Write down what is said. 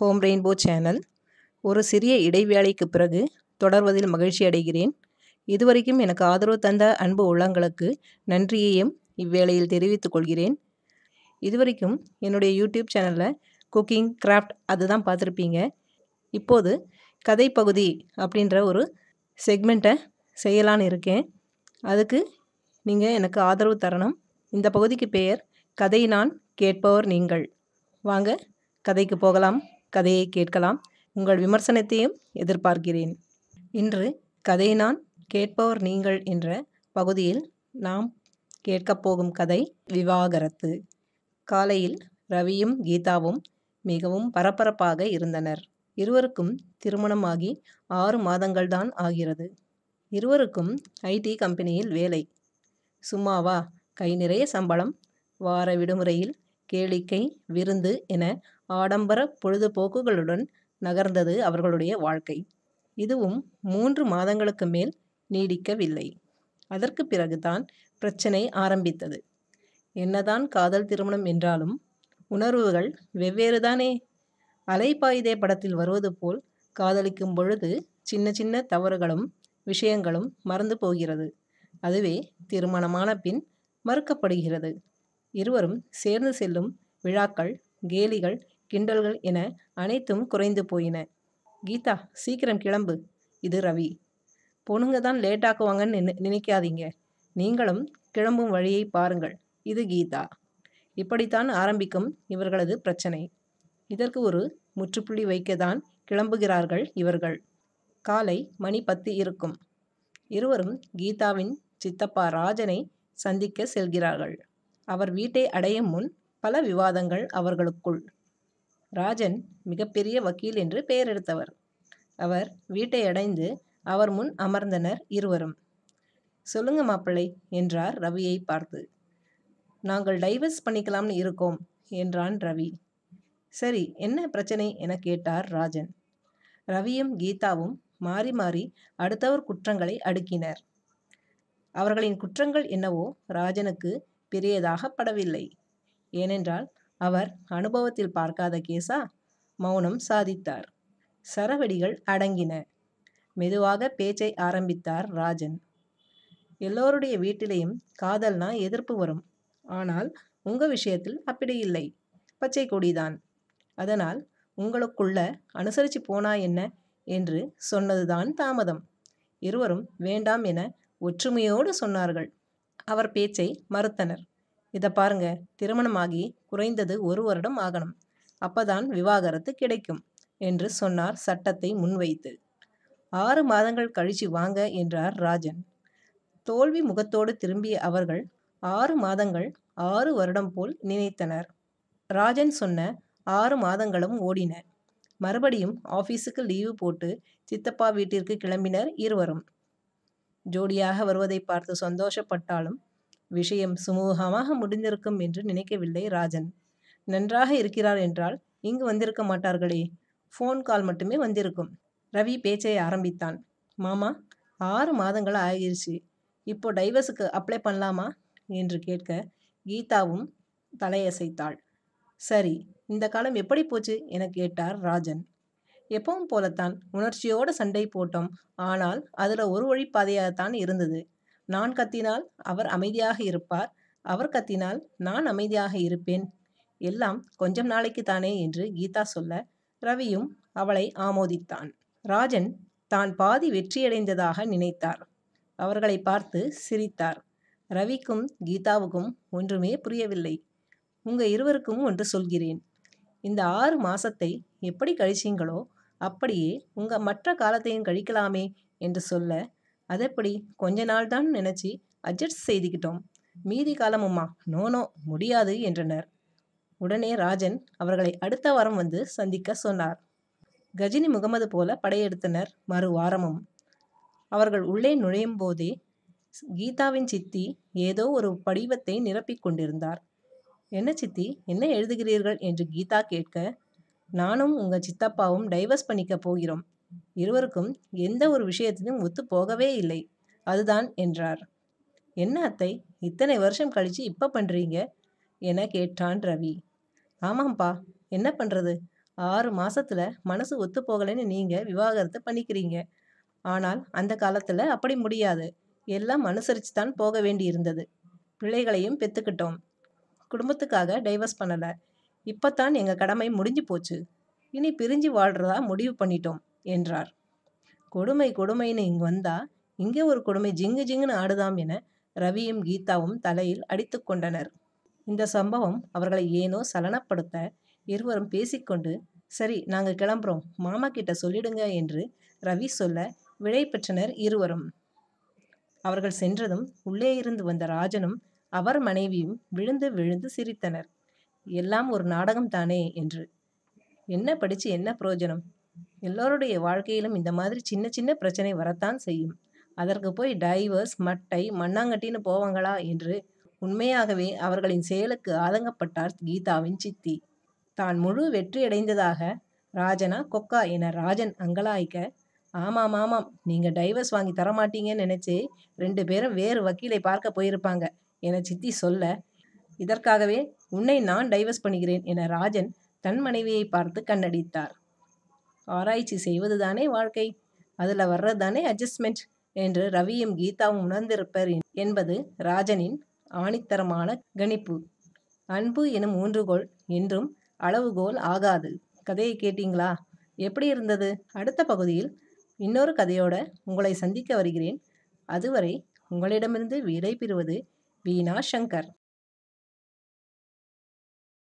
home rainbow channel ஒரு சிறிய இடைவேளைக்கு பிறகு தொடர்வதில் மகிழ்ச்சி அடைகிறேன் இதுவரைக்கும் எனக்கு ஆதரவு தந்த அன்பு உள்ளங்களுக்கு நன்றியையும் இவ்வேளையில் தெரிவித்துக் கொள்கிறேன் இதுவரைக்கும் என்னுடைய யூடியூப் சேனலில் குக்கிங் கிராஃப்ட் அதுதான் பார்த்துருப்பீங்க இப்போது கதை பகுதி அப்படின்ற ஒரு செக்மெண்ட்டை செய்யலான்னு இருக்கேன் அதுக்கு நீங்கள் எனக்கு ஆதரவு தரணும் இந்த பகுதிக்கு பெயர் கதை நான் கேட்பவர் நீங்கள் வாங்க கதைக்கு போகலாம் கதையை கேட்கலாம் உங்கள் விமர்சனத்தையும் எதிர்பார்க்கிறேன் இன்று கதை நான் கேட்பவர் நீங்கள் என்ற பகுதியில் நாம் கேட்கப் போகும் கதை விவாகரத்து காலையில் ரவியும் கீதாவும் மிகவும் பரபரப்பாக இருந்தனர் இருவருக்கும் திருமணமாகி ஆறு மாதங்கள் தான் ஆகிறது இருவருக்கும் ஐடி கம்பெனியில் வேலை சும்மாவா கை நிறைய சம்பளம் வார விடுமுறையில் கேளிக்கை விருந்து என ஆடம்பர பொழுதுபோக்குகளுடன் நகர்ந்தது அவர்களுடைய வாழ்க்கை இதுவும் மூன்று மாதங்களுக்கு மேல் நீடிக்கவில்லை அதற்கு பிறகுதான் பிரச்சனை ஆரம்பித்தது என்னதான் காதல் திருமணம் என்றாலும் உணர்வுகள் வெவ்வேறுதானே அலைப்பாயுதே படத்தில் வருவது போல் காதலிக்கும் பொழுது சின்ன சின்ன தவறுகளும் விஷயங்களும் மறந்து போகிறது அதுவே திருமணமான பின் மறுக்கப்படுகிறது இருவரும் சேர்ந்து செல்லும் விழாக்கள் கேலிகள் கிண்டல்கள் என அனைத்தும் குறைந்து போயின கீதா சீக்கிரம் கிளம்பு இது ரவி பொண்ணுங்க தான் லேட்டாக்குவாங்கன்னு நினைக்காதீங்க நீங்களும் கிளம்பும் வழியை பாருங்கள் இது கீதா இப்படித்தான் ஆரம்பிக்கும் இவர்களது பிரச்சனை இதற்கு ஒரு முற்றுப்புள்ளி வைக்கத்தான் கிளம்புகிறார்கள் இவர்கள் காலை மணி பத்து இருக்கும் இருவரும் கீதாவின் சித்தப்பா ராஜனை சந்திக்க செல்கிறார்கள் அவர் வீட்டை அடையும் முன் பல விவாதங்கள் அவர்களுக்குள் ராஜன் மிகப்பெரிய வக்கீல் என்று பெயர் எடுத்தவர் அவர் வீட்டை அடைந்து அவர் முன் அமர்ந்தனர் இருவரும் சொல்லுங்க மாப்பிள்ளை என்றார் ரவியை பார்த்து நாங்கள் டைவர்ஸ் பண்ணிக்கலாம்னு இருக்கோம் என்றான் ரவி சரி என்ன பிரச்சனை என கேட்டார் ராஜன் ரவியும் கீதாவும் மாறி மாறி அடுத்தவர் குற்றங்களை அடுக்கினர் அவர்களின் குற்றங்கள் என்னவோ ராஜனுக்கு பெரியதாக படவில்லை ஏனென்றால் அவர் அனுபவத்தில் பார்க்காத கேசா மௌனம் சாதித்தார் சரவெடிகள் அடங்கின மெதுவாக பேச்சை ஆரம்பித்தார் ராஜன் எல்லோருடைய வீட்டிலேயும் காதல்னா எதிர்ப்பு வரும் ஆனால் உங்க விஷயத்தில் அப்படி இல்லை பச்சை கொடிதான் அதனால் உங்களுக்குள்ள அனுசரித்து போனா என்ன என்று சொன்னதுதான் தாமதம் இருவரும் வேண்டாம் என ஒற்றுமையோடு சொன்னார்கள் அவர் பேச்சை மறுத்தனர் இதை பாருங்க திருமணமாகி குறைந்தது ஒரு வருடம் ஆகணும் அப்பதான் விவாகரத்து கிடைக்கும் என்று சொன்னார் சட்டத்தை முன்வைத்து ஆறு மாதங்கள் கழிச்சு வாங்க என்றார் ராஜன் தோல்வி முகத்தோடு திரும்பிய அவர்கள் ஆறு மாதங்கள் ஆறு வருடம் போல் நினைத்தனர் ராஜன் சொன்ன ஆறு மாதங்களும் ஓடின மறுபடியும் ஆபீஸுக்கு லீவு போட்டு சித்தப்பா வீட்டிற்கு கிளம்பினர் இருவரும் ஜோடியாக வருவதை பார்த்து சந்தோஷப்பட்டாலும் விஷயம் சுமூகமாக முடிந்திருக்கும் என்று நினைக்கவில்லை ராஜன் நன்றாக இருக்கிறார் என்றால் இங்கு வந்திருக்க மாட்டார்களே ஃபோன் கால் மட்டுமே வந்திருக்கும் ரவி பேச்சை ஆரம்பித்தான் மாமா ஆறு மாதங்கள் ஆகிருச்சு இப்போ டைவர்ஸுக்கு அப்ளை பண்ணலாமா என்று கேட்க கீதாவும் தலையசைத்தாள் சரி இந்த காலம் எப்படி போச்சு என கேட்டார் ராஜன் எப்பவும் போலத்தான் உணர்ச்சியோடு சண்டை போட்டோம் ஆனால் அதில் ஒரு வழிப்பாதையாகத்தான் இருந்தது நான் கத்தினால் அவர் அமைதியாக இருப்பார் அவர் கத்தினால் நான் அமைதியாக இருப்பேன் எல்லாம் கொஞ்சம் நாளைக்கு தானே என்று கீதா சொல்ல ரவியும் அவளை ஆமோதித்தான் ராஜன் தான் பாதி வெற்றியடைந்ததாக நினைத்தார் அவர்களை பார்த்து சிரித்தார் ரவிக்கும் கீதாவுக்கும் ஒன்றுமே புரியவில்லை உங்க இருவருக்கும் ஒன்று சொல்கிறேன் இந்த ஆறு மாசத்தை எப்படி கழிச்சீங்களோ அப்படியே உங்க மற்ற காலத்தையும் கழிக்கலாமே என்று சொல்ல அதப்படி கொஞ்ச நாள் தான் நினைச்சு அட்ஜஸ்ட் செய்துக்கிட்டோம் மீதி காலமும்மா நோனோ முடியாது என்றனர் உடனே ராஜன் அவர்களை அடுத்த வாரம் வந்து சந்திக்க சொன்னார் கஜினி முகமது போல படையெடுத்தனர் மறு வாரமும் அவர்கள் உள்ளே நுழையும் போதே கீதாவின் சித்தி ஏதோ ஒரு படிவத்தை நிரப்பிக் கொண்டிருந்தார் என்ன சித்தி என்ன எழுதுகிறீர்கள் என்று கீதா கேட்க நானும் உங்கள் சித்தப்பாவும் டைவர்ஸ் பண்ணிக்க போகிறோம் இருவருக்கும் எந்த ஒரு விஷயத்திலும் ஒத்து போகவே இல்லை அதுதான் என்றார் என்ன அத்தை இத்தனை வருஷம் கழிச்சு இப்போ பண்ணுறீங்க என கேட்டான் ரவி ஆமாம்ப்பா என்ன பண்ணுறது ஆறு மாசத்துல மனசு ஒத்து போகலைன்னு நீங்க விவாகரத்தை பண்ணிக்கிறீங்க ஆனால் அந்த காலத்துல அப்படி முடியாது எல்லாம் அனுசரித்து தான் போக வேண்டி இருந்தது பிள்ளைகளையும் பெற்றுக்கிட்டோம் குடும்பத்துக்காக டைவர்ஸ் பண்ணல இப்பத்தான் எங்க கடமை முடிஞ்சு போச்சு இனி பிரிஞ்சு வாழ்றதா முடிவு பண்ணிட்டோம் என்றார் கொடுமை கொடுமைன்னு இங்கு வந்தா இங்கே ஒரு கொடுமை ஜிங்கு ஜிங்குன்னு ஆடுதாம் என ரவியும் கீதாவும் தலையில் அடித்து கொண்டனர் இந்த சம்பவம் அவர்களை ஏனோ சலனப்படுத்த இருவரும் பேசிக்கொண்டு சரி நாங்கள் கிளம்புறோம் மாமா கிட்ட சொல்லிடுங்க என்று ரவி சொல்ல விடை பெற்றனர் இருவரும் அவர்கள் சென்றதும் உள்ளே இருந்து வந்த ராஜனும் அவர் மனைவியும் விழுந்து விழுந்து சிரித்தனர் எல்லாம் ஒரு நாடகம் தானே என்று என்ன படிச்சு என்ன பிரயோஜனம் எல்லோருடைய வாழ்க்கையிலும் இந்த மாதிரி சின்ன சின்ன பிரச்சனை வரத்தான் செய்யும் அதற்கு போய் டைவர்ஸ் மட்டை மண்ணாங்கட்டின்னு போவாங்களா என்று உண்மையாகவே அவர்களின் செயலுக்கு ஆதங்கப்பட்டார் கீதாவின் சித்தி தான் முழு வெற்றியடைந்ததாக ராஜனா கொக்கா என ராஜன் அங்கலாய்க்க ஆமாம் ஆமாம் நீங்கள் டைவர்ஸ் வாங்கி தரமாட்டீங்கன்னு நினைச்சே ரெண்டு பேரும் வேறு வக்கீலை பார்க்க போயிருப்பாங்க என சித்தி சொல்ல இதற்காகவே உன்னை நான் டைவர்ஸ் பண்ணுகிறேன் என ராஜன் தன் மனைவியை பார்த்து கண்ணடித்தார் ஆராய்ச்சி செய்வது தானே வாழ்க்கை அதில் வர்றது தானே அட்ஜஸ்ட்மெண்ட் என்று ரவியும் கீதாவும் உணர்ந்திருப்பர் என்பது ராஜனின் ஆணித்தரமான கணிப்பு அன்பு எனும் ஊன்றுகோல் என்றும் அளவுகோல் ஆகாது கதையை கேட்டீங்களா எப்படி இருந்தது அடுத்த பகுதியில் இன்னொரு கதையோட உங்களை சந்திக்க வருகிறேன் அதுவரை உங்களிடமிருந்து பெறுவது வீணா சங்கர்